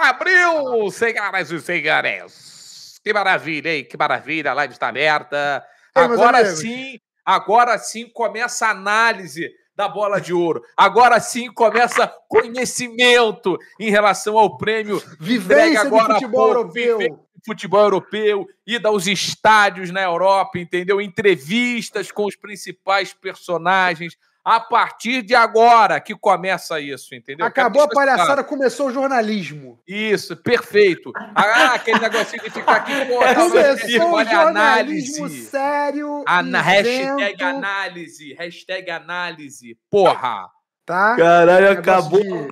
Abriu, senhoras e senhores. Que maravilha, hein? Que maravilha, a live está aberta. agora sim, agora sim começa a análise da bola de ouro. Agora sim começa conhecimento em relação ao prêmio Vivência agora futebol por, europeu. Futebol europeu, ida aos estádios na Europa, entendeu? Entrevistas com os principais personagens, a partir de agora que começa isso, entendeu? É acabou a palhaçada, começou o jornalismo. Isso, perfeito. Ah, aquele negocinho de ficar aqui, pô, tá começou o jornalismo análise. sério. hashtag análise, hashtag análise, porra. Tá? Caralho, acabou. De...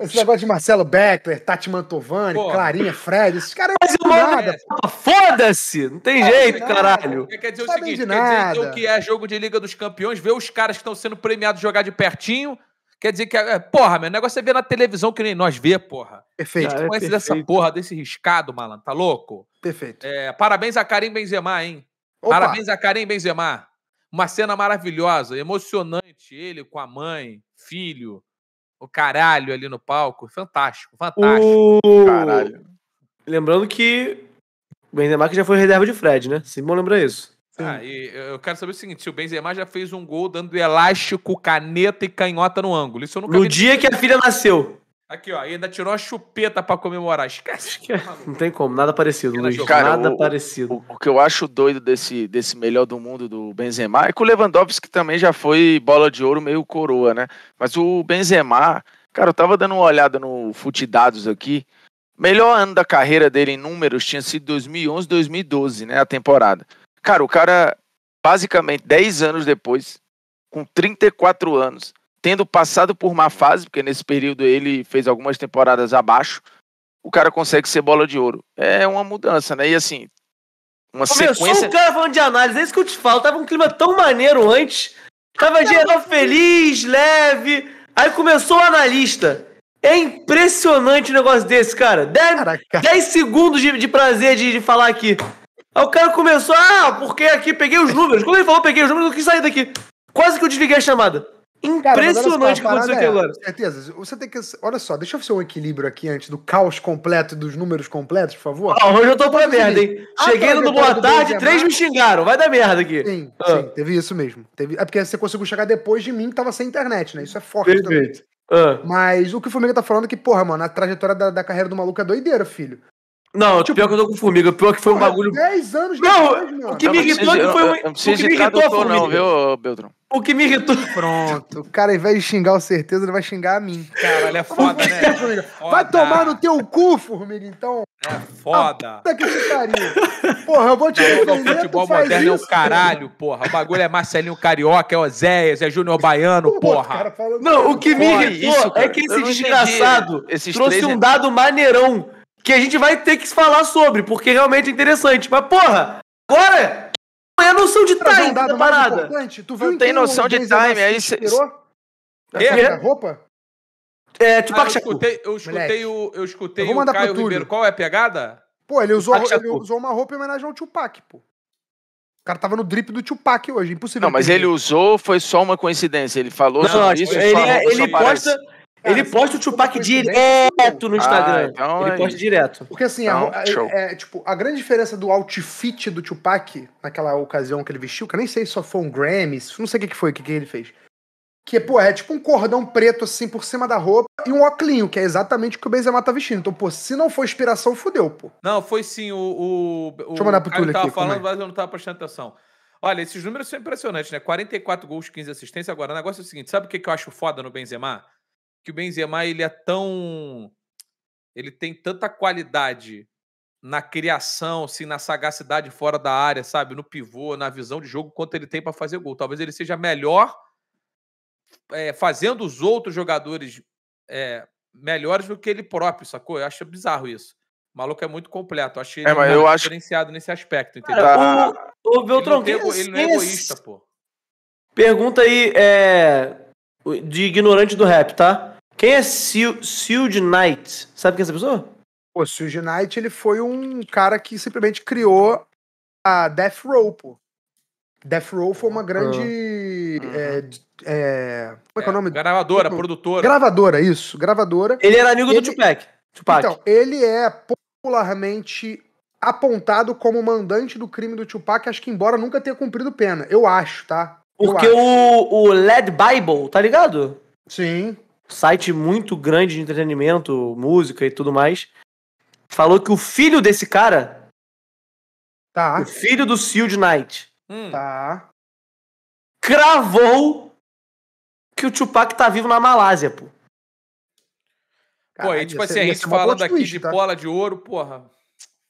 Esse negócio de Marcelo Beckler, Tati Mantovani, Clarinha, Fred, esses caras não sabem nada. É- ah, foda-se! Não tem não jeito, caralho. É, quer dizer o Sabe seguinte, quer dizer então que é jogo de Liga dos Campeões, ver os caras que estão sendo premiados jogar de pertinho, quer dizer que, é, porra, meu negócio é ver na televisão que nem nós vê, porra. Perfeito. Cara, ah, conhece dessa porra, desse riscado, malandro, tá louco? Perfeito. É, parabéns a Karim Benzema, hein? Opa. Parabéns a Karim Benzema. Uma cena maravilhosa, emocionante, ele com a mãe, filho, o caralho ali no palco. Fantástico, fantástico. O... Uh! Caralho. Lembrando que o Benzema que já foi reserva de Fred, né? bom lembra isso. Ah, e eu quero saber o seguinte: se o Benzema já fez um gol dando elástico, caneta e canhota no ângulo. Isso eu nunca No vi... dia que a filha nasceu. Aqui, ó, ainda tirou a chupeta pra comemorar. Esquece. Não tem como, nada parecido, Luiz. Cara, nada o, parecido. O, o, que eu acho doido desse, desse melhor do mundo do Benzema é que o Lewandowski também já foi bola de ouro meio coroa, né? Mas o Benzema, cara, eu tava dando uma olhada no Futidados aqui. Melhor ano da carreira dele em números tinha sido 2011, 2012, né? A temporada. Cara, o cara, basicamente, 10 anos depois, com 34 anos, tendo passado por má fase, porque nesse período ele fez algumas temporadas abaixo, o cara consegue ser bola de ouro. É uma mudança, né? E assim, uma Ô, sequência... Começou um cara falando de análise, é isso que eu te falo. Tava um clima tão maneiro antes, tava geral feliz, leve, aí começou o analista. É impressionante o negócio desse, cara. 10 segundos de, de prazer de, de falar aqui. Aí o cara começou, ah, porque aqui peguei os números. Quando ele falou peguei os números, eu quis sair daqui. Quase que eu desliguei a chamada. Impressionante o que aconteceu aqui é, agora. Certeza. Você tem que. Olha só, deixa eu fazer um equilíbrio aqui antes do caos completo e dos números completos, por favor. Ah, hoje eu tô pra merda, hein? Ah, tá, Cheguei no Boa Tarde, do três me xingaram. Vai dar merda aqui. Sim, ah. sim, teve isso mesmo. Teve... É porque você conseguiu chegar depois de mim, que tava sem internet, né? Isso é forte Perfeito. também. Ah. Mas o que o Flamengo tá falando é que, porra, mano, a trajetória da, da carreira do maluco é doideira, filho. Não, tipo, pior que eu tô com formiga. Pior que foi um bagulho. 10 anos não, depois, mano. O que me irritou é que foi o Não precisa de tradutor, não, viu, Beltrão? O que me irritou. Pronto. O cara, ao invés de xingar o certeza, ele vai xingar a mim. Caralho, é foda, né? É foda. Vai tomar no teu cu, formiga, então. É foda. Puta que pariu. Porra, eu vou te defender. O futebol moderno isso, é o é caralho, porra. O bagulho é Marcelinho Carioca, é Oséias, é Júnior Baiano, porra. Não, o que me irritou é que esse desgraçado trouxe um é- dado maneirão que a gente vai ter que falar sobre, porque realmente é interessante. Mas, porra, agora não é noção de time um da parada. não tem noção de time, aí você. É? Roupa? É, tipo, ah, eu escutei, eu escutei o, eu escutei eu vou mandar o Caio pro Ribeiro. Qual é a pegada? Pô, ele usou, ele usou uma roupa em homenagem ao Tupac, pô. O cara tava no drip do Tupac hoje, impossível. Não, mas ele usou, foi só uma coincidência. Ele falou não, sobre isso. Ele, é, ele, ele posta, ele posta o Tupac é direto no ah, Instagram. Ah, então ele é posta isso. direto. Porque assim, então, a, é, é, tipo, a grande diferença do outfit do Tupac, naquela ocasião que ele vestiu, que eu nem sei se só foi um Grammy, não sei o que, foi, o que, que ele fez. Que, pô, é tipo um cordão preto assim por cima da roupa e um oclinho, que é exatamente o que o Benzema tá vestindo. Então, pô, se não for inspiração, fudeu, pô. Não, foi sim, o. o, Deixa eu mandar pro Túlio aqui. Eu tava falando, mas eu não tava prestando atenção. Olha, esses números são impressionantes, né? 44 gols, 15 assistências. Agora, o negócio é o seguinte: sabe o que eu acho foda no Benzema? que o Benzema ele é tão ele tem tanta qualidade na criação, assim, na sagacidade fora da área, sabe, no pivô, na visão de jogo, quanto ele tem para fazer gol. Talvez ele seja melhor é, fazendo os outros jogadores é, melhores do que ele próprio, sacou? Eu acho bizarro isso. O maluco é muito completo. Eu achei ele é, mas eu diferenciado acho... nesse aspecto, entendeu? Cara, o, tá. o Beltrão, ele, não é, ele não é egoísta, pô. Pergunta aí, é, de ignorante do rap, tá? Quem é Sealed Knight? Sabe quem é essa pessoa? Pô, Sealed Knight, ele foi um cara que simplesmente criou a Death Row, pô. Death Row foi uma grande. Uhum. É, é, como é, que é o é, nome? Gravadora, tipo, produtora. Gravadora, isso. Gravadora. Ele era amigo ele... do Tupac. Tupac. Então, ele é popularmente apontado como mandante do crime do Tupac, acho que embora nunca tenha cumprido pena. Eu acho, tá? Porque o, o Led Bible, tá ligado? Sim. Site muito grande de entretenimento, música e tudo mais. Falou que o filho desse cara. Tá. O filho do Sealed Knight. Hum. Tá. Cravou que o Tupac tá vivo na Malásia, pô. Caralho, pô, e tipo assim, a gente fala daqui twist, de tá? bola de ouro, porra.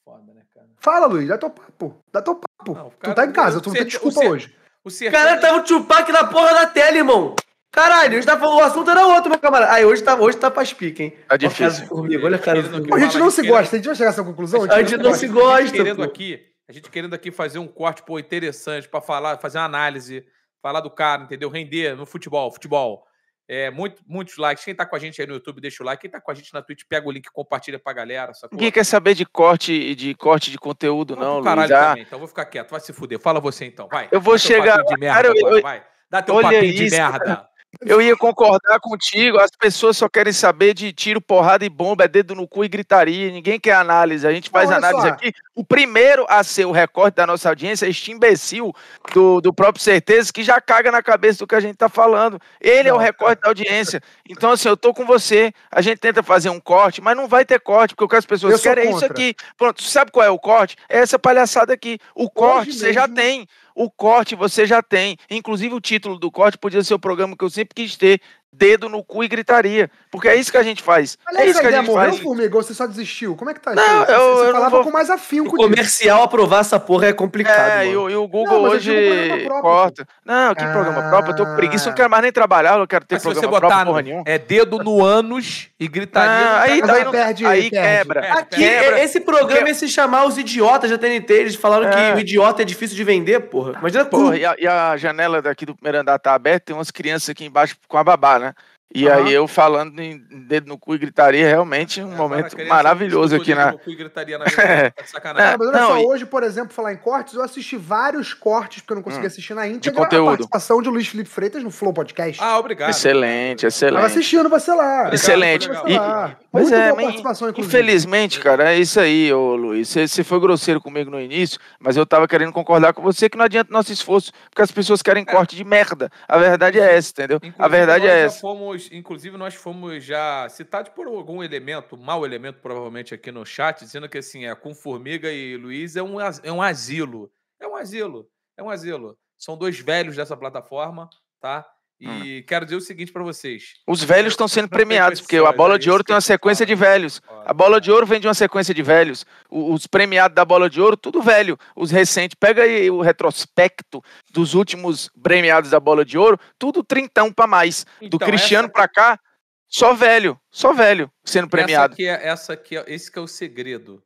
Foda, né, cara? Fala, Luiz, dá teu papo. Dá teu papo. Não, cara, tu tá em casa, tu não tem desculpa hoje. O Sertão... Cara, tava o Tupac na porra da tela, irmão. Caralho, hoje tava, o assunto era outro, meu camarada. Aí hoje tá, hoje tá pras pique, hein? Tá difícil. Comigo, olha, cara. Pô, a gente não se gosta, a gente vai chegar a essa conclusão? A gente, a gente não, não se gosta. A gente, querendo aqui, a gente querendo aqui fazer um corte, pô, interessante pra falar, fazer uma análise, falar do cara, entendeu? Render no futebol, futebol. É, muito, muitos likes. Quem está com a gente aí no YouTube, deixa o like. Quem está com a gente na Twitch, pega o link e compartilha pra galera. Sacou? Ninguém quer saber de corte de corte de conteúdo, não, não caralho Luiz. Ah, também. Então vou ficar quieto, vai se fuder. Fala você então, vai. Eu vou chegar. Cara, eu... Vai. Dá teu Olha papinho isso, de merda. Cara. Eu ia concordar contigo, as pessoas só querem saber de tiro, porrada e bomba, é dedo no cu e gritaria, ninguém quer análise, a gente faz Olha análise só. aqui. O primeiro a ser o recorde da nossa audiência é este imbecil do, do próprio Certeza, que já caga na cabeça do que a gente tá falando. Ele é o recorde da audiência. Então, assim, eu tô com você, a gente tenta fazer um corte, mas não vai ter corte, porque o que as pessoas eu querem é isso aqui. Pronto, sabe qual é o corte? É essa palhaçada aqui. O corte Hoje você mesmo... já tem o corte você já tem. Inclusive, o título do corte podia ser o programa que eu sempre quis ter dedo no cu e gritaria. Porque é isso que a gente faz. Aliás, é isso que a gente morreu, faz. Formigão, você só desistiu. Como é que tá isso? Não, eu, você eu falava vou... com mais afinco. O comercial aprovar essa porra é complicado. É, e o, e o, Google não, hoje um corta. Não, que ah... programa próprio? Eu tô com preguiça, não quero mais nem trabalhar, eu quero ter mas programa se você botar próprio, porra nenhuma. É dedo no ânus e gritaria. Ah, aí, tá, aí, não, perde, aí perde. quebra. Aqui, quebra. esse programa ia é se chamar Os Idiotas da TNT. Eles falaram é. que o idiota é difícil de vender, porra. Imagina porra. E a, e a janela daqui do primeiro andar tá aberta, tem umas crianças aqui embaixo com a babá. 呢，E uhum. aí eu falando em dedo no cu e gritaria, realmente um é, momento maravilhoso aqui na. Dedo no cu e gritaria na é. tá sacanagem. É, mas olha não, só, e... hoje, por exemplo, falar em cortes, eu assisti vários cortes, porque eu não consegui hum, assistir na íntegra, de conteúdo. a participação de Luiz Felipe Freitas no Flow Podcast. Ah, obrigado. Excelente, excelente. Tava assistindo você lá. Obrigado, excelente. Você lá. E, é, participação, inclusive. infelizmente, cara, é isso aí, ô Luiz. Você, foi grosseiro comigo no início, mas eu tava querendo concordar com você que não adianta nosso esforço, porque as pessoas querem é. corte de merda. A verdade é essa, entendeu? Inclusive, a verdade é essa fomos, inclusive, nós fomos já citados por algum elemento, mau elemento, provavelmente, aqui no chat, dizendo que assim, é com Formiga e Luiz é um, é um asilo. É um asilo, é um asilo. São dois velhos dessa plataforma, tá? Hum. E hum. quero dizer o seguinte para vocês. Os velhos estão sendo premiados, porque a bola de ouro tem uma sequência de velhos. A bola de ouro vem de uma sequência de velhos. Os premiados da bola de ouro, tudo velho. Os recentes, pega aí o retrospecto dos últimos premiados da bola de ouro, tudo trintão para mais. Então, Do Cristiano essa... para cá, só velho, só velho sendo premiado. Essa aqui é, essa aqui é, esse que é o segredo.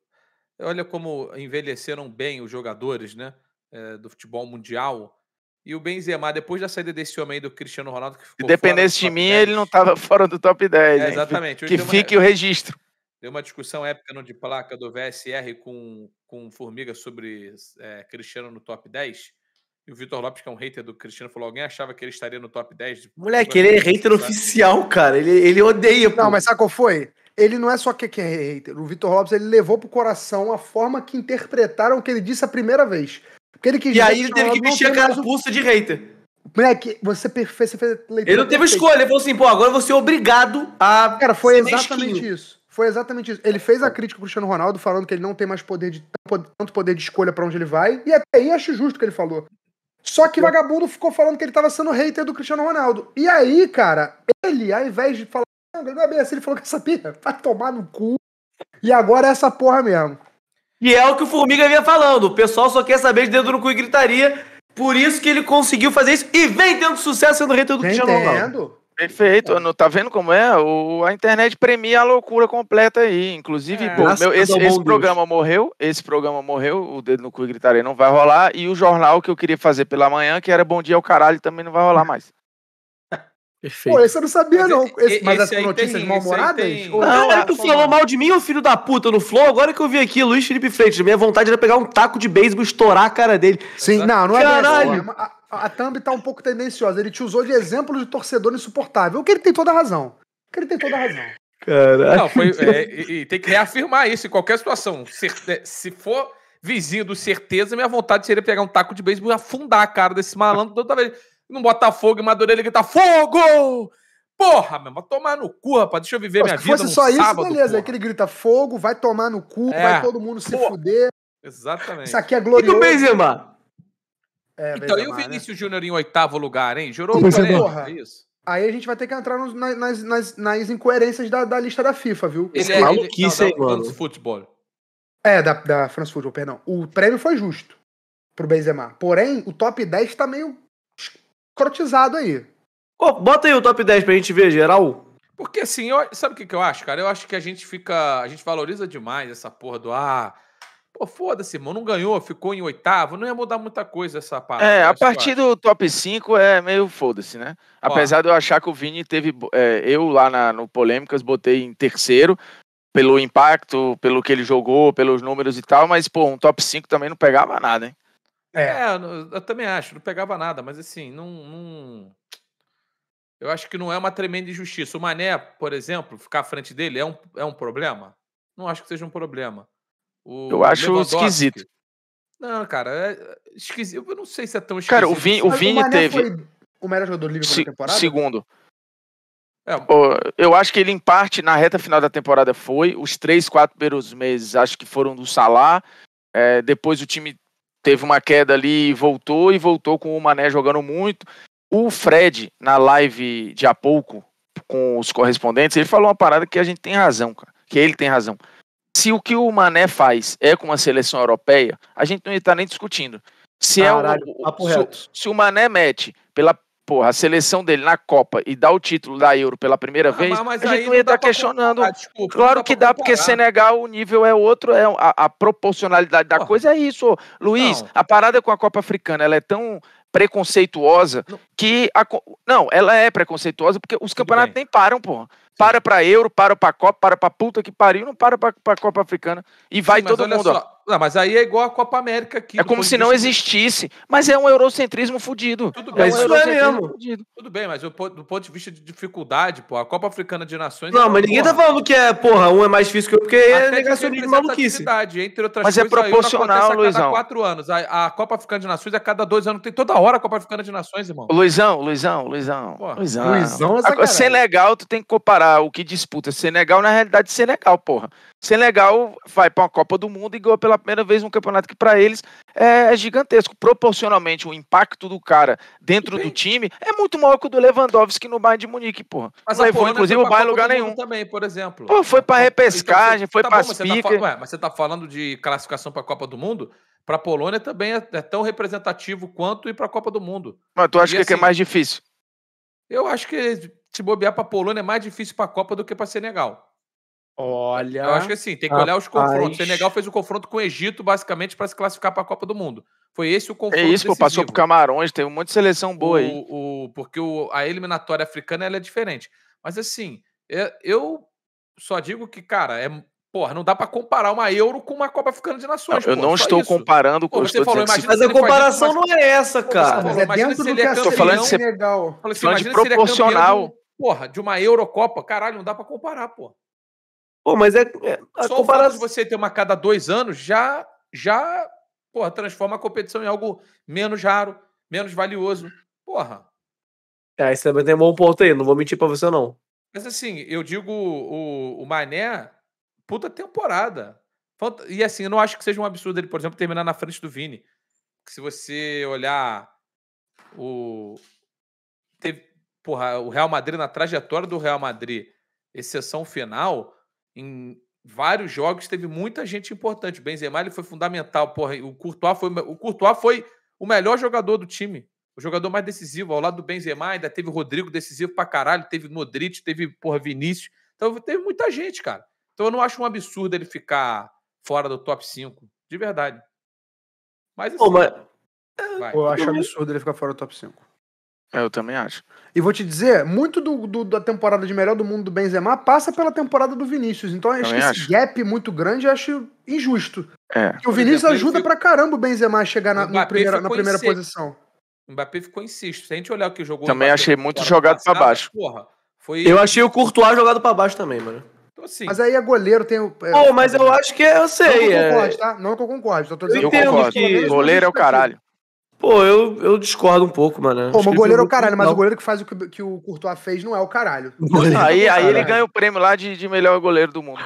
Olha como envelheceram bem os jogadores, né, eh, do futebol mundial e o Benzema, depois da saída desse homem aí do Cristiano Ronaldo, que Se dependesse de mim, 10, ele não estava fora do top 10. É, exatamente. Hoje que fique o registro. Deu uma discussão épica no de placa do VSR com, com Formiga sobre é, Cristiano no top 10. E o Vitor Lopes, que é um hater do Cristiano, falou: alguém achava que ele estaria no top 10? Moleque, ele é hater sabe? oficial, cara. Ele, ele odeia. Não, pô. mas sabe qual foi? Ele não é só que é hater. O Vitor Lopes ele levou pro coração a forma que interpretaram o que ele disse a primeira vez. Porque ele quis e aí ele teve que mexer a carapuça de hater. Moleque, você, perfe... você fez a leitura. Ele não teve perfeita. escolha, ele falou assim, pô, agora eu vou ser obrigado a. Cara, foi exatamente mesquinho. isso. Foi exatamente isso. Ele é fez a crítica pro Cristiano Ronaldo falando que ele não tem mais poder de tanto poder de escolha para onde ele vai. E até aí acho justo o que ele falou. Só que vagabundo ficou falando que ele tava sendo hater do Cristiano Ronaldo. E aí, cara, ele, ao invés de falar, não, não é bem assim, ele falou que essa pirra vai tomar no cu. E agora é essa porra mesmo. E é o que o Formiga vinha falando. O pessoal só quer saber de dedo no cu e gritaria. Por isso que ele conseguiu fazer isso e vem tendo sucesso sendo rei do Cristiano Ronaldo. Perfeito, é. não tá vendo como é? O, a internet premia a loucura completa aí. Inclusive, é, pô, meu, esse, esse programa morreu, esse programa morreu, o dedo no cu e gritaria não vai rolar, e o jornal que eu queria fazer pela manhã, que era Bom Dia ao Caralho, também não vai rolar mais. Perfeito. Pô, esse eu não sabia, mas não. Esse, esse, mas essa as notícias mal humorada Não, Caralho, é tu falou mal de mim, ô filho da puta, no Flow. Agora que eu vi aqui, Luiz Felipe Freitas, minha vontade era pegar um taco de beisebol e estourar a cara dele. Sim, não, não é Caralho. A, a, a thumb tá um pouco tendenciosa. Ele te usou de exemplo de torcedor insuportável. O que ele tem toda a razão. O que ele tem toda a razão. Caralho. Não, foi, é, e, e, tem que reafirmar isso em qualquer situação. Se, é, se for vizinho do certeza, minha vontade seria pegar um taco de beisebol e afundar a cara desse malandro toda vez no Botafogo e Madureira ele grita fogo! Porra, meu, vai tomar no cu, rapaz. Deixa eu viver Pô, minha vida. Se fosse só sábado, isso, beleza. Porra. É que ele grita fogo, vai tomar no cu, é. vai todo mundo se porra. fuder. Exatamente. Isso aqui é glorioso. E do Benzema? É, então, Benzema, e o né? Vinícius né? Júnior em oitavo lugar, hein? Jurou o é porra. É isso? Aí a gente vai ter que entrar nos, nas, nas, nas, incoerências da, da, lista da FIFA, viu? Ele é, é maluquice, hein, mano? France Football. É, da, da France Football, perdão. O prêmio foi justo pro Benzema. Porém, o top 10 tá meio crotizado aí. Oh, bota aí o top 10 pra gente ver, geral. Porque assim, eu, sabe o que, que eu acho, cara? Eu acho que a gente fica. A gente valoriza demais essa porra do. Ah, pô, foda-se, irmão, não ganhou, ficou em oitavo, não ia mudar muita coisa essa parte. É, a partir do top 5 é meio foda-se, né? Ó. Apesar de eu achar que o Vini teve. É, eu lá na, no Polêmicas botei em terceiro, pelo impacto, pelo que ele jogou, pelos números e tal, mas, pô, um top 5 também não pegava nada, hein? É, é eu também acho, não pegava nada, mas assim, não, não, Eu acho que não é uma tremenda injustiça. O Mané, por exemplo, ficar à frente dele é um, é um problema? Não acho que seja um problema. O eu acho esquisito. Não, cara, é, é esquisito. Eu não sei se é tão esquisito. Cara, o assim. Vini, o Vini o teve. o melhor jogador do Liverpool Se, temporada? Segundo. É. Eu acho que ele, em parte, na reta final da temporada foi. Os três, quatro primeiros meses, acho que foram do Salah. É, depois o time teve uma queda ali e voltou, e voltou com o Mané jogando muito. O Fred, na live de há pouco, com os correspondentes, ele falou uma parada que a gente tem razão, cara, que ele tem razão. Se o que o Mané faz é com uma seleção europeia, a gente não está nem discutindo. Se, é Caralho, é o, se, se, o Mané mete pela porra, a seleção dele na Copa e dar o título da Euro pela primeira ah, vez, mas a gente não ia estar tá questionando. desculpa, claro que dá, porque Senegal o nível é outro, é a, a proporcionalidade da coisa é isso. Luiz, não. a parada com a Copa Africana, ela é tão preconceituosa não. que a, não, ela é preconceituosa porque os campeonatos nem param, porra. Para para Euro, para para Copa, para para puta que pariu, não para para Copa Africana e vai Sim, todo mundo. Só. Não, mas aí é igual a Copa América aqui. É como se não existisse. Mas é um eurocentrismo fudido. Tudo é bem, é um isso é mesmo. Fudido. Tudo bem, mas eu, do ponto de vista de dificuldade, pô, a Copa Africana de Nações. Não, é mas ninguém tá porra. tá falando que é, porra, um é mais difícil que o outro, porque é Até é negacionismo maluquice. Entre outras mas é coisas, é proporcional, aí, Luizão. A cada quatro anos. A, a, Copa Africana de Nações a cada dois anos. Tem toda hora a Copa Africana de Nações, irmão. Luizão, Luizão, Luizão. Porra. Luizão. Luizão é Senegal, tu tem que comparar o que disputa Senegal na realidade Senegal, porra. Senegal vai pra uma Copa do Mundo e ganhou pela pela primeira vez um campeonato que para eles é, é gigantesco. Proporcionalmente, o impacto do cara dentro do time é muito maior que o do Lewandowski no Bayern de Munique, porra. Mas aí foi né, inclusive, o Bayern lugar nenhum. Também, por exemplo. Pô, foi pra então, então, repescagem, então, foi tá pra bom, Tá, ué, mas você tá falando de classificação pra Copa do Mundo? Pra Polônia também é, é tão representativo quanto ir pra Copa do Mundo. Mas tu acha e, que, é é assim, é mais difícil? Eu acho que se bobear pra Polônia é mais difícil pra Copa do que pra Senegal. Olha. Eu acho que assim, tem que olhar os confrontos. O Senegal fez o confronto com o Egito, basicamente, para se classificar para a Copa do Mundo. Foi esse o é confronto. É isso, pô, passou pro Camarões, tem um monte de seleção boa o, aí. O, porque o, a eliminatória africana ela é diferente. Mas assim, é, eu só digo que, cara, é. Porra, não dá para comparar uma Euro com uma Copa Africana de Nações. Não, eu não estou isso. comparando com pô, você falou, Mas a comparação não é essa, cara. Pô, você é dentro do é que é Tô falando de ser, legal. Assim, falando de proporcional. porra, de uma Eurocopa, caralho, não dá para comparar, porra. Pô, mas é. é a Só comparação... o fato de você ter uma cada dois anos já, já porra, transforma a competição em algo menos raro, menos valioso. Porra. É, você também tem um bom ponto aí, não vou mentir pra você, não. Mas assim, eu digo o, o Mané, puta temporada. E assim, eu não acho que seja um absurdo ele, por exemplo, terminar na frente do Vini. Se você olhar o. Teve, porra, o Real Madrid na trajetória do Real Madrid, exceção final, em vários jogos teve muita gente importante. O Benzema ele foi fundamental, porra, o Courtois foi o Courtois foi o melhor jogador do time, o jogador mais decisivo ao lado do Benzema, ainda teve o Rodrigo decisivo pra caralho, teve Modric, teve porra Vinícius. Então teve muita gente, cara. Então eu não acho um absurdo ele ficar fora do top 5, de verdade. Mas, assim, mas... Eu acho absurdo ele ficar fora do top 5. É, eu também acho. E vou te dizer, muito do, do, da temporada de melhor do mundo do Benzema passa pela temporada do Vinícius. Então acho que acho. esse gap muito grande eu acho injusto. É. o Vinícius exemplo, ajuda ficou... pra caramba o Benzema a chegar na, primeira, na primeira posição. O Mbappé ficou em sexto. Se a gente olhar o que jogou... Também achei muito jogado passada, pra baixo. Porra, foi... Eu achei o Courtois jogado pra baixo também, mano. Então, assim... Mas aí é goleiro, tem... É, Pô, oh, mas eu acho que eu sei. Não que eu concorde, é... tá? Não que eu concorde. Eu, tô dizendo eu, concordo. Que... Goleiro é o tá caralho. Pô, eu, eu discordo um pouco, mano. Pô, mas o goleiro é o caralho, mas não. o goleiro que faz o que, que o Courtois fez não é o caralho. aí, caralho. É aí ele ganha o prêmio lá de, de melhor goleiro do mundo.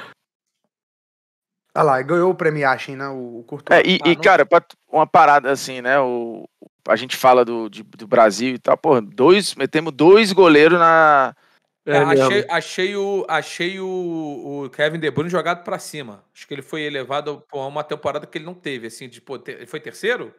Ah lá, ganhou o prêmio Yashin, né? O Courtois. É, e, ah, e cara, uma parada assim, né? O, a gente fala do, de, do Brasil e tal, pô, dois, metemos dois goleiros na, é, é achei, achei, o, achei o, o, Kevin De Bruyne jogado para cima. Acho que ele foi elevado a uma temporada que ele não teve, assim, de pô, ter, ele foi terceiro?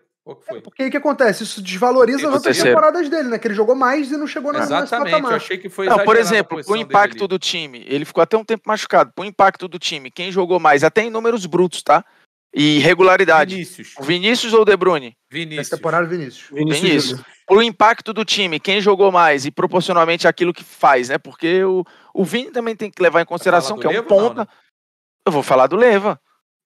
É, porque aí que acontece? Isso desvaloriza as outras temporadas dele, né? Que ele jogou mais e não chegou na Exatamente, eu achei que foi não, Por exemplo, o impacto do time, ele ficou até um tempo machucado. O impacto do time, quem jogou mais, até em números brutos, tá? E regularidade. Vinícius. O Vinícius ou o De Bruyne? Vinícius. temporada, Vinícius. Vinícius. Vinícius. Pro impacto do time, quem jogou mais e proporcionalmente aquilo que faz, né? Porque o, o Vini também tem que levar em consideração que é um Leva, ponta. Não, né? Eu vou falar do Leva.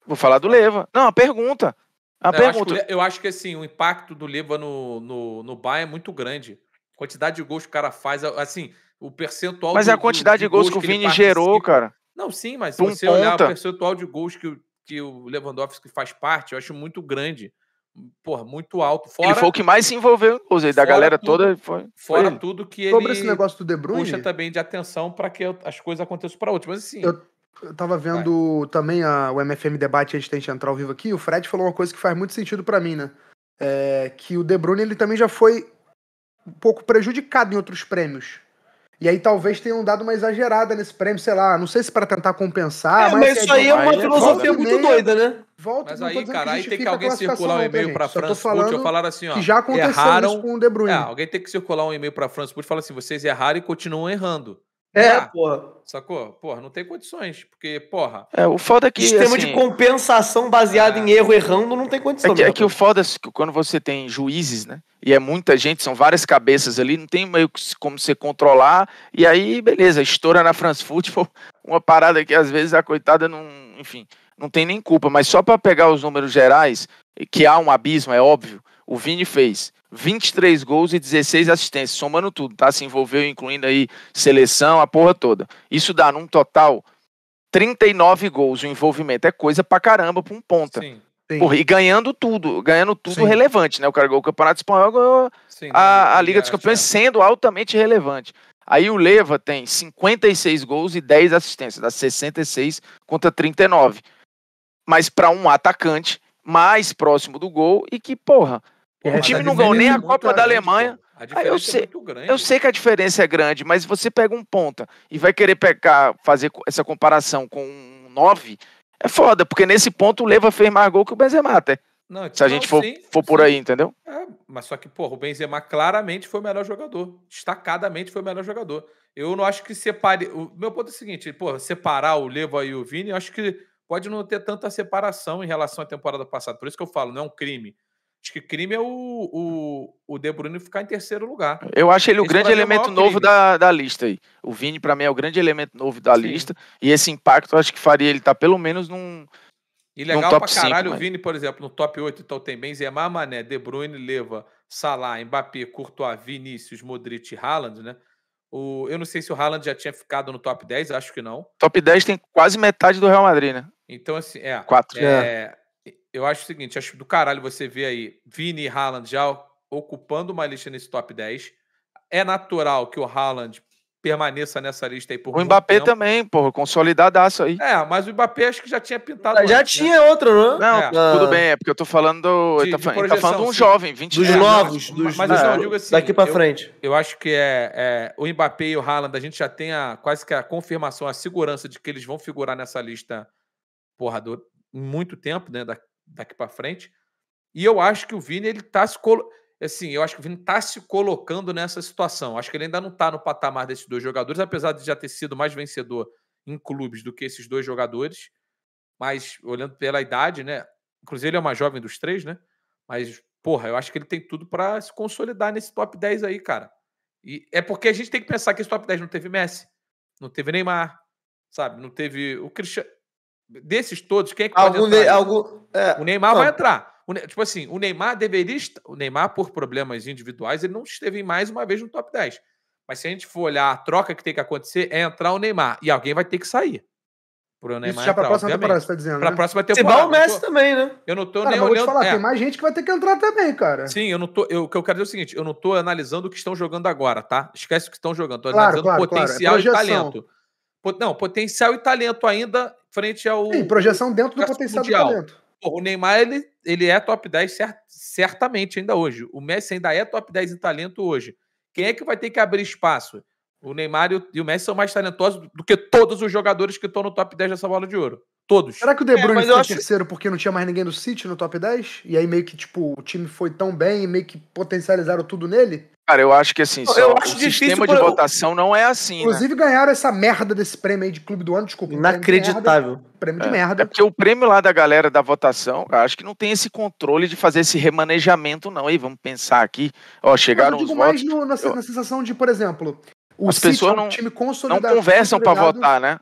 Vou falar do Leva. Não, a pergunta. A é, eu, pergunta... acho que, eu acho que assim, o impacto do Leva no, no, no Bayern é muito grande. A quantidade de gols que o cara faz, assim, o percentual. Mas do, é a quantidade de, de gols, gols, que o Vini gerou, cara. Não, sim, mas se você ponta. olhar o percentual de gols que, que o Lewandowski faz parte, eu acho muito grande. Porra, muito alto. Fora, ele foi o que mais se envolveu em da galera tudo, toda. Foi, fora foi tudo que ele. Sobre esse negócio do De Bruyne. Puxa também de atenção para que as coisas aconteçam para outros. Mas assim. Eu eu tava vendo Vai. também a, o MFM debate antes de entrar ao vivo aqui. O Fred falou uma coisa que faz muito sentido para mim, né? É, que o De Bruyne ele também já foi um pouco prejudicado em outros prêmios. E aí talvez tenham dado uma exagerada nesse prêmio, sei lá, não sei se para tentar compensar. É, mas, mas é isso aí é uma filosofia muito doida, né? Volta, mas aí, cara, aí tem que alguém circular um e-mail para França Put, falar assim, ó. Que já aconteceu erraram... com o De Bruyne. É, alguém tem que circular um e-mail para França Put e falar assim, vocês erraram e continuam errando. É, tá. porra. Sacou? Porra, não tem condições, porque, porra. É, o foda é que. Sistema assim, de compensação baseado é... em erro errando não tem condição. É que, né, é que o foda é que quando você tem juízes, né? E é muita gente, são várias cabeças ali, não tem meio como você controlar. E aí, beleza, estoura na France Football, uma parada que às vezes a coitada não. Enfim, não tem nem culpa. Mas só para pegar os números gerais, que há um abismo, é óbvio, o Vini fez 23 gols e 16 assistências, somando tudo, tá? Se envolveu, incluindo aí seleção, a porra toda. Isso dá num total 39 gols o envolvimento. É coisa pra caramba pra um ponta. Sim. Porra, e ganhando tudo, ganhando tudo Sim. relevante, né? O cara ganhou o Campeonato Espanhol, Sim, a, a, Liga dos Campeões, sendo altamente relevante. Aí o Leva tem 56 gols e 10 assistências, dá 66 contra 39. Mas para um atacante mais próximo do gol e que, porra, o time não ganhou nem é a Copa da Alemanha. Aí eu, é sei, é eu sei que a diferença é grande, mas você pega um ponta e vai querer pegar, fazer essa comparação com um 9, é foda, porque nesse ponto o Leva fez mais gol que o Benzema até. Não, se a gente for, sim, for por sim. aí, entendeu? É, mas só que, porra, o Benzema claramente foi o melhor jogador. Destacadamente foi o melhor jogador. Eu não acho que separe. O meu ponto é o seguinte: porra, separar o Leva e o Vini, eu acho que pode não ter tanta separação em relação à temporada passada. Por isso que eu falo, não é um crime. Acho que crime é o, o, o De Bruyne ficar em terceiro lugar. Eu acho ele o esse grande é elemento o novo da, da lista aí. O Vini, para mim, é o grande elemento novo da Sim. lista. E esse impacto, eu acho que faria ele estar tá pelo menos num. E legal num top pra caralho 5, o Vini, por exemplo, no top 8, então tem Benzema, Mané, De Bruyne, Leva, Salah, Mbappé, Courtois, Vinícius, Modric e Haaland, né? O, eu não sei se o Haaland já tinha ficado no top 10, acho que não. Top 10 tem quase metade do Real Madrid, né? Então, assim, é. Quatro. É, é eu acho o seguinte, acho do caralho você ver aí Vini e Haaland já ocupando uma lista nesse top 10. É natural que o Haaland permaneça nessa lista aí por O Mbappé tempo. também, porra, consolidadaço aí. É, mas o Mbappé acho que já tinha pintado. Já antes, né? tinha né? outro, não? Não, é. tudo bem, é porque eu tô falando. De, ele, tá, projeção, tá falando de um sim. jovem, 20 Dos é, novos, mas, dos. Mas, mas é, eu digo assim. Daqui pra eu, frente. Eu acho que é, é, o Mbappé e o Haaland, a gente já tem a, quase que a confirmação, a segurança de que eles vão figurar nessa lista, porra, do, muito tempo, né, daqui para frente. E eu acho que o Vini ele tá se colo... assim, eu acho que o Vini tá se colocando nessa situação. Acho que ele ainda não está no patamar desses dois jogadores, apesar de já ter sido mais vencedor em clubes do que esses dois jogadores. Mas olhando pela idade, né? Inclusive ele é uma jovem dos três, né? Mas porra, eu acho que ele tem tudo para se consolidar nesse top 10 aí, cara. E é porque a gente tem que pensar que esse top 10 não teve Messi, não teve Neymar, sabe? Não teve o Cristiano Desses todos, quem é que pode algum entrar? Ne algum, é, o Neymar não. vai entrar. O, tipo assim, o Neymar deveria. O Neymar, por problemas individuais, ele não esteve mais uma vez no top 10. Mas se a gente for olhar a troca que tem que acontecer, é entrar o Neymar. E alguém vai ter que sair. Pro Neymar Isso já para a próxima temporada, você está dizendo. Para a né? próxima temporada. Se o Messi tô, também, né? Eu não tô cara, nem mas olhando. Vou te falar, é. tem mais gente que vai ter que entrar também, cara. Sim, eu não tô. Eu, o que eu quero dizer é o seguinte: eu não tô analisando o que estão jogando agora, tá? Esquece o que estão jogando. Estou claro, analisando claro, potencial claro. É e talento. Não, potencial e talento ainda frente ao. Sim, projeção dentro do potencial mundial. do talento. o Neymar, ele, ele é top 10 cert, certamente ainda hoje. O Messi ainda é top 10 em talento hoje. Quem é que vai ter que abrir espaço? O Neymar e o Messi são mais talentosos do que todos os jogadores que estão no top 10 dessa bola de ouro. Todos. Será que o De é, Bruyne é, foi acho... terceiro porque não tinha mais ninguém do City no top 10? E aí meio que, tipo, o time foi tão bem e meio que potencializaram tudo nele? Cara, eu acho que assim, só eu acho o sistema de votação não é assim. Né? Inclusive, né? ganharam essa merda desse prêmio aí de clube do ano, desculpa. Inacreditável. Prêmio de, merda, prêmio de é. merda. É porque o prêmio lá da galera da votação, acho que não tem esse controle de fazer esse remanejamento, não. Aí, vamos pensar aqui. Ó, chegaram Mas eu digo mais no, na, eu... na, sensação de, por exemplo, o As é pessoas não, time um não conversam para votar, né?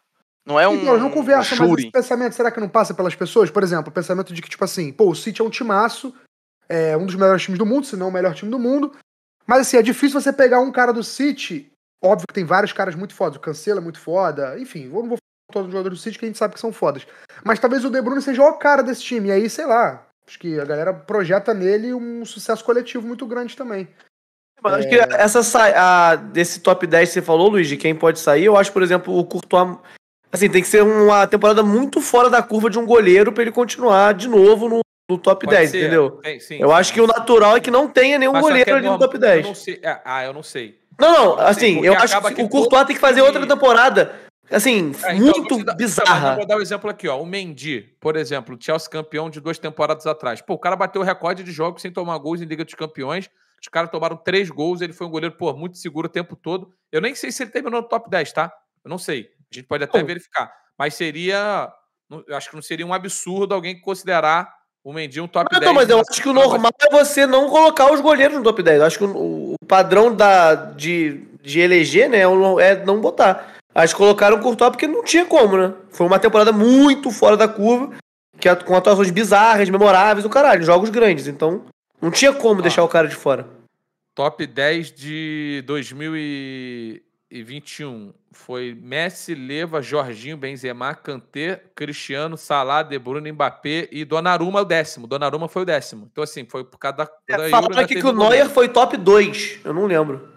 Não é um. Então, não conversam, um mas esse pensamento, será que não passa pelas pessoas? Por exemplo, o pensamento de que, tipo assim, pô, o City é um timaço, é um dos melhores times do mundo, se não o melhor time do mundo. Mas assim, é difícil você pegar um cara do City. Óbvio que tem vários caras muito fodas. O Cancela é muito foda. Enfim, eu não vou falar todos os jogadores do City que a gente sabe que são fodas. Mas talvez o De Bruyne seja o cara desse time. E aí, sei lá. Acho que a galera projeta nele um sucesso coletivo muito grande também. É, mas é... acho que essa a, desse top 10 que você falou, Luiz, de quem pode sair, eu acho, por exemplo, o Courtois. Assim, tem que ser uma temporada muito fora da curva de um goleiro para ele continuar de novo no, no top Pode 10, ser, entendeu? É, tem, sim, eu sim, acho sim. que o natural é que não tenha nenhum Mas goleiro é ali no top 10. Eu sei, é, ah, eu não sei. Não, não, assim, eu, acho que, que o Courtois tem que fazer outra temporada assim, é, então muito dar, tá então bizarra. Vou dar um exemplo aqui, ó. O Mendy, por exemplo, Chelsea campeão de duas temporadas atrás. Pô, o cara bateu o recorde de jogos sem tomar gols em Liga dos Campeões. Os caras tomaram três gols, ele foi um goleiro, pô, muito seguro o tempo todo. Eu nem sei se ele terminou no top 10, tá? Eu não sei. A gente pode até verificar. Mas seria. eu Acho que não seria um absurdo alguém considerar o Mendy um top 10. Ah, mas eu acho que o normal é você não colocar os goleiros no top 10. Eu acho que o, o padrão da, de, de eleger né, é, é não botar. Acho que colocaram o Courtois porque não tinha como, né? Foi uma temporada muito fora da curva, que, com atuações bizarras, memoráveis, o caralho, jogos grandes. Então, não tinha como ah, deixar o cara de fora. Top 10 de 2000 e e 21 foi Messi, Leva, Jorginho, Benzema, Kanté, Cristiano, Salá, De Bruyne, Mbappé e Donnarumma o décimo. Donnarumma foi o décimo. Então, assim, foi por cada. cada é, falaram aqui que o Neuer foi top 2. Eu não lembro.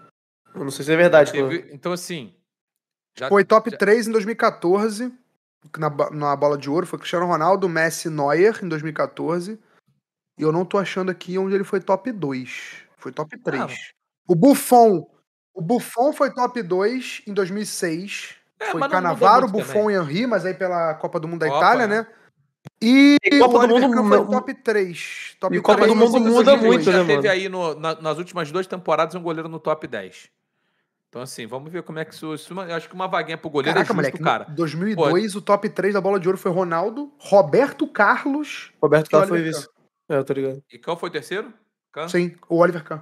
Eu não sei se é verdade. Teve, então, assim. Já, foi top já... 3 em 2014, na, na bola de ouro. Foi Cristiano Ronaldo, Messi, Neuer em 2014. E eu não tô achando aqui onde ele foi top 2. Foi top 3. Ah, o Buffon o Buffon foi top 2 em 2006. É, foi Canavaro, Buffon também. e Henri, mas aí pela Copa do Mundo da Opa. Itália, né? né? E, e Copa o do Mundo foi top 3. Top e 3, Copa do Mundo muda muito, já né, teve mano? aí no, na, nas últimas duas temporadas um goleiro no top 10. Então, assim, vamos ver como é que isso. isso acho que uma vaguinha pro goleiro é Caraca, é justo, moleque, cara. 2002, Pô. o top 3 da bola de ouro foi Ronaldo, Roberto Carlos. Roberto Carlos foi vice. É, eu tô ligado. E qual foi o terceiro? Kahn? Sim, o Oliver Kahn.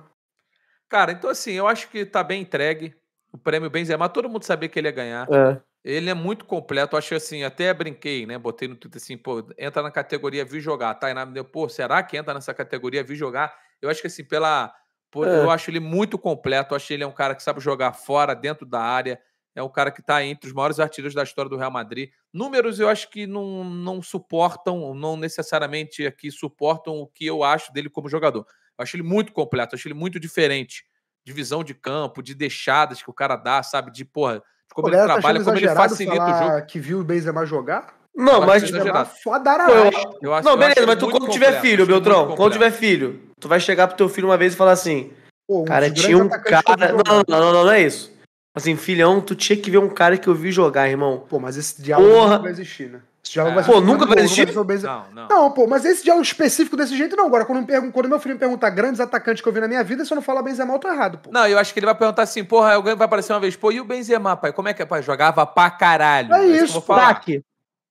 Cara, então assim, eu acho que tá bem entregue o prêmio Benzema, todo mundo sabia que ele ia ganhar. É. Ele é muito completo, acho assim, até brinquei, né? Botei no Twitter assim, pô, entra na categoria vi jogar. tá Tainá na deu, pô, será que entra nessa categoria vi jogar? Eu acho que assim, pela. é. Eu acho ele muito completo, acho que ele é um cara que sabe jogar fora, dentro da área, é um cara que tá entre os maiores artilheiros da história do Real Madrid. Números eu acho que não, não suportam, não necessariamente aqui suportam o que eu acho dele como jogador. Eu acho ele muito completo, acho ele muito diferente. Divisão de campo, de deixadas que o cara dá, sabe? De porra, de como Pô, ele tá trabalha, como ele facilita o jogo. Que viu o Benzema jogar? Não, Ela mas. Tipo, Só dar a eu, eu acho, Não, beleza, eu mas tu, quando tiver completo, filho, Beltrão, quando tiver filho, tu vai chegar pro teu filho uma vez e falar assim: Pô, um Cara, tinha um cara. Não, não, não, não, não é isso. Assim, filhão, tu tinha que ver um cara que eu vi jogar, irmão. Pô, mas esse diálogo Porra. não vai existir, né? Esse diálogo é. vai ser. Pô, nunca vai existir? Não, não. não, pô, mas esse diálogo específico desse jeito, não. Agora, quando, pergun quando meu filho me pergunta grandes atacantes que eu vi na minha vida, se eu não falar Benzema, eu tô errado, pô. Não, eu acho que ele vai perguntar assim, porra, alguém vai aparecer uma vez, pô, e o Benzema, pai? Como é que é, pai? Jogava pra caralho. É, é isso, craque.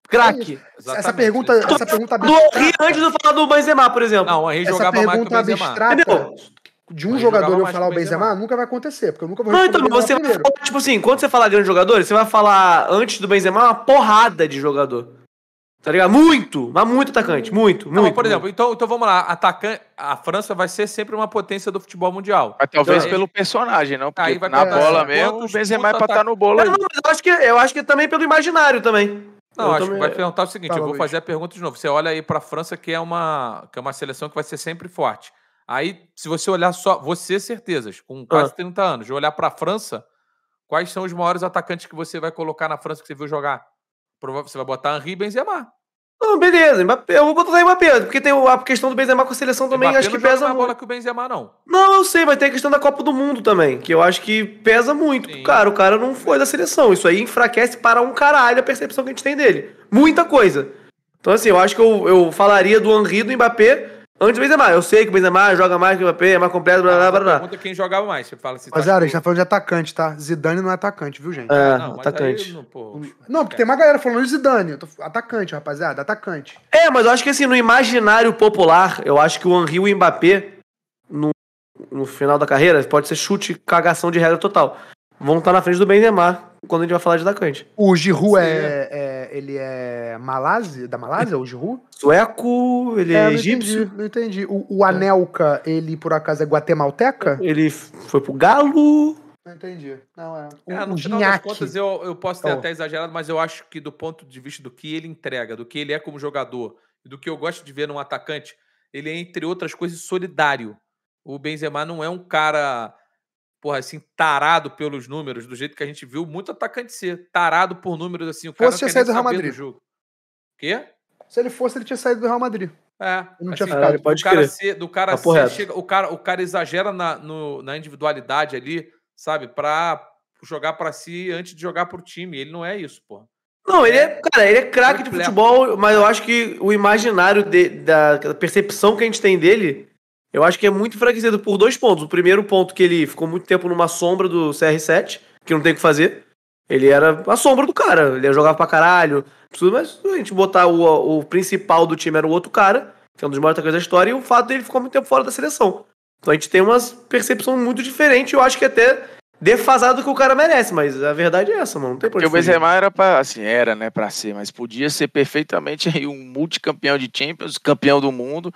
Craque. É essa pergunta, essa pergunta abstrata. antes de falar do Benzema, por exemplo. Não, o Henri jogava mais que o Benzema. Abstrata, Entendeu? de um jogador eu falar o Benzema, Benzema, nunca vai acontecer, porque eu nunca vou Não, então, você vai, tipo assim, quando você falar grande jogador, você vai falar antes do Benzema uma porrada de jogador. Tá ligado? Muito, mas muito atacante, muito, então, muito. Não, por exemplo, muito. Então, então vamos lá, atacante, a França vai ser sempre uma potência do futebol mundial. Mas talvez então, pelo personagem, não? Porque aí vai na bola mesmo, o Benzema é pra estar tá no bolo. Não, aí. não, mas eu acho, que, eu acho que também pelo imaginário também. Não, eu acho também... que vai é. perguntar o seguinte, tá, eu vou fazer a pergunta de novo. Você olha aí para a França, que é uma que é uma seleção que vai ser sempre forte. Aí, se você olhar só, você certezas, com ah. quase ah. 30 anos, de olhar para a França, quais são os maiores atacantes que você vai colocar na França que você viu jogar? Você vai botar Henri e Benzema. Não, beleza, eu vou botar o Mbappé, porque tem a questão do Benzema com a seleção também, Mbappé acho que pesa muito. bola que o Benzema não. Não, eu sei, mas tem a questão da Copa do Mundo também, que eu acho que pesa muito. pro Cara, o cara não foi da seleção, isso aí enfraquece para um caralho a percepção que a gente tem dele. Muita coisa. Então assim, eu acho que eu, eu falaria do Henri do Mbappé, Antes do Benzema, eu sei que o Benzema joga mais que o Mbappé, é mais completo, blá, ah, blá, blá, blá. Pergunta é quem jogava mais, você fala se Mas, tá... a gente tá falando de atacante, tá? Zidane não é atacante, viu, gente? É, não, atacante. Não, não, porque tem uma galera falando de Zidane. Atacante, rapaziada, atacante. É, mas eu acho que assim, no imaginário popular, eu acho que o Henry e o Mbappé, no, no final da carreira, pode ser chute, cagação de regra total. Vão estar tá na frente do Benzema quando a gente vai falar de atacante. O Giroud é, é, é ele é Malásia, da Malásia, o Juru? Sueco, ele é, é egípcio. não entendi. O, o Anelka, ele por acaso é guatemalteca? Ele foi pro Galo. Não entendi. Não, é. é o, é no final das contas, eu, eu posso ter tá oh. até exagerado, mas eu acho que do ponto de vista do que ele entrega, do que ele é como jogador, do que eu gosto de ver num atacante, ele é, entre outras coisas, solidário. O Benzema não é um cara porra, assim, tarado pelos números, do jeito que a gente viu, muito atacante ser tarado por números, assim. O cara fosse, tinha saído do Real Madrid. O Quê? Se ele fosse, ele tinha saído do Real Madrid. É. não assim, tinha ficado. Do pode cara ser, do cara, ser, chega, o cara, o cara exagera na, no, na individualidade ali, sabe, pra jogar para si antes de jogar pro time. Ele não é isso, porra. Não, ele é, é cara, ele é craque de futebol, mas eu acho que o imaginário de, da percepção que a gente tem dele eu acho que é muito enfraquecido por dois pontos. O primeiro ponto que ele ficou muito tempo numa sombra do CR7, que não tem o que fazer. Ele era a sombra do cara, ele jogava pra caralho, tudo, mas a gente botar o, o principal do time era o outro cara, que é um dos maiores coisas da história, e o fato dele ficou muito tempo fora da seleção. Então a gente tem uma percepção muito diferente, eu acho que até defasado do que o cara merece, mas a verdade é essa, mano. Não tem é Porque o Benzema era para assim, era, né, para ser, mas podia ser perfeitamente aí um multicampeão de Champions, campeão do mundo,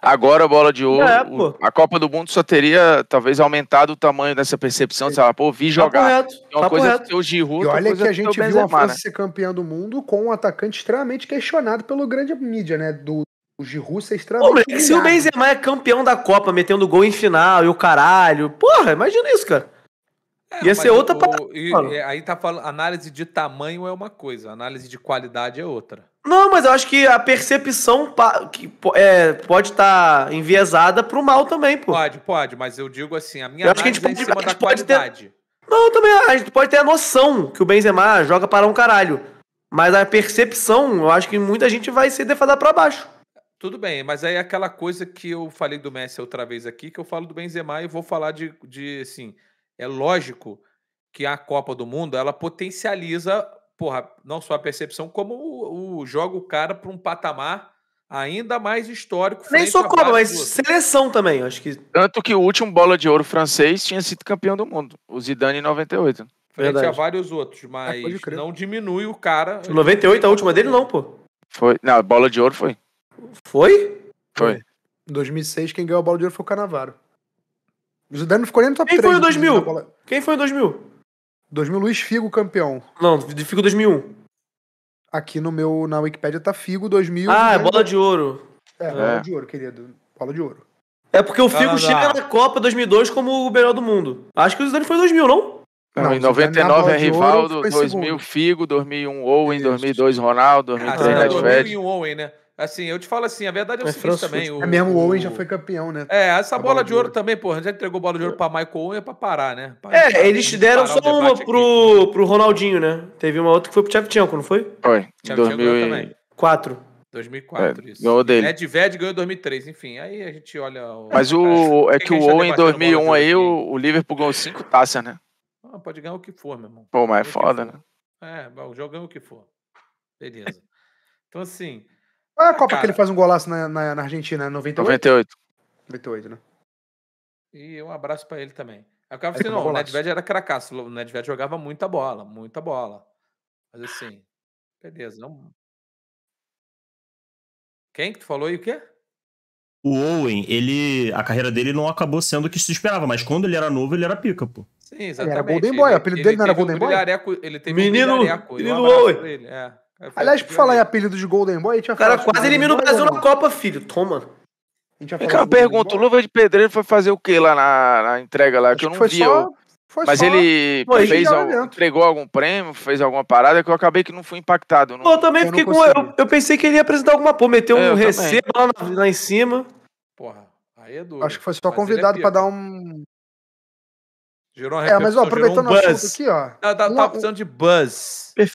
Agora a bola de ouro. É, a Copa do Mundo só teria talvez aumentado o tamanho dessa percepção, de sei pô, vi tá jogar. Tá correto, é tá uma tá coisa correto. que o Giroud, e olha que a gente viu Benzema, a França né? ser campeã do mundo com um atacante extremamente questionado pelo grande mídia, né? Do o Giroud ser extremamente. Pô, se o Benzema é campeão da Copa, metendo gol em final e o caralho, porra, imagina isso, cara. É, Ia ser outra o, parada, e, e, é, Aí tá falando, análise de tamanho é uma coisa, análise de qualidade é outra. Não, mas eu acho que a percepção que, é, pode estar tá enviesada pro mal também, pô. Pode, pode, mas eu digo assim, a minha eu acho que a gente é pode, em cima da qualidade. Ter... Não, também a gente pode ter a noção que o Benzema joga para um caralho. Mas a percepção, eu acho que muita gente vai se defadar para baixo. Tudo bem, mas aí é aquela coisa que eu falei do Messi outra vez aqui, que eu falo do Benzema e vou falar de, de assim, é lógico que a Copa do Mundo ela potencializa, porra, não só a percepção, como o, o joga o cara para um patamar ainda mais histórico. Nem só Copa, mas seleção também, acho que. Tanto que o último bola de ouro francês tinha sido campeão do mundo, o Zidane em 98. Frente Verdade. a vários outros, é, mas é, não diminui o cara. 98 tipo, a última dele não, pô. Foi, não, bola de ouro foi. Foi? Foi. Em 2006 quem ganhou a bola de ouro foi o Canavaro. O Zidane não ficou nem no top Quem 3. Foi o 2000? Né? Tá bola... Quem foi o 2000? 2000, Luiz Figo, campeão. Não, de Figo 2001. Aqui no meu, na Wikipedia tá Figo 2000. Ah, é bola de ouro. É, é, bola de ouro, querido. Bola de ouro. É porque o Figo ah, chega na Copa 2002 como o melhor do mundo. Acho que o Zidane foi em 2000, não? Não, em 99 é Rivaldo, 2000 segundo. Figo, 2001 Owen, 2002 Ronaldo, 2003 ah, 2001 Owen, né? Assim, eu te falo assim, a verdade é o é seguinte também. O, é mesmo, o Owen já foi campeão, né? É, essa bola, bola, de ouro, ouro. também, porra, já entregou bola de ouro é. pra Michael Owen é pra parar, né? Pra é, eles deram só uma pro, pro Ronaldinho, né? Teve uma outra que foi pro Tchevchenko, não foi? Foi. Tchevchenko 2004, é, isso. Ganhou dele. Nedved ganhou em 2003, enfim. Aí a gente olha... O... Mas o, é que, que o Owen em 2001 aí, o, o Liverpool ganhou cinco taças, né? Ah, pode ganhar o que for, meu irmão. Pô, mas é foda, né? É, jogando é o que for. Beleza. Então, assim... Qual é a Copa Cara, que ele faz um golaço na, na, na Argentina? 98? 98. 98, né? E um abraço para ele também. Acaba assim, não, o Nedved era cracaço. O Nedved jogava muita bola, muita bola. Mas assim, beleza. Não... Quem que tu falou aí o quê? O Owen, ele. A carreira dele não acabou sendo o que se esperava, mas quando ele era novo, ele era pica, pô. Sim, exatamente. Ele era Golden Boy, o apelido dele não era Golden um Boy? Ele teve Menino, um Menino um Owen. é. Aliás, por falar em apelido de Golden Boy, a gente vai falar. O cara quase elimina o Brasil na Copa, filho. Toma. E cara, é eu pergunto, o Luva de Pedreiro foi fazer o que lá na, na entrega lá? Acho que eu não vi. Só, eu... Mas só... ele Pô, fez entregou algum prêmio, fez alguma parada que eu acabei que não fui impactado. Não... Eu também eu fiquei com. Eu, eu, pensei que ele ia apresentar alguma. porra, meteu é, um recebo lá, lá, em cima. Porra, aí é doido. Acho que foi só mas é convidado é pra dar um. Gerou uma é, mas ó, aproveitando um o assunto aqui, ó. Tá, tá, tá precisando de buzz.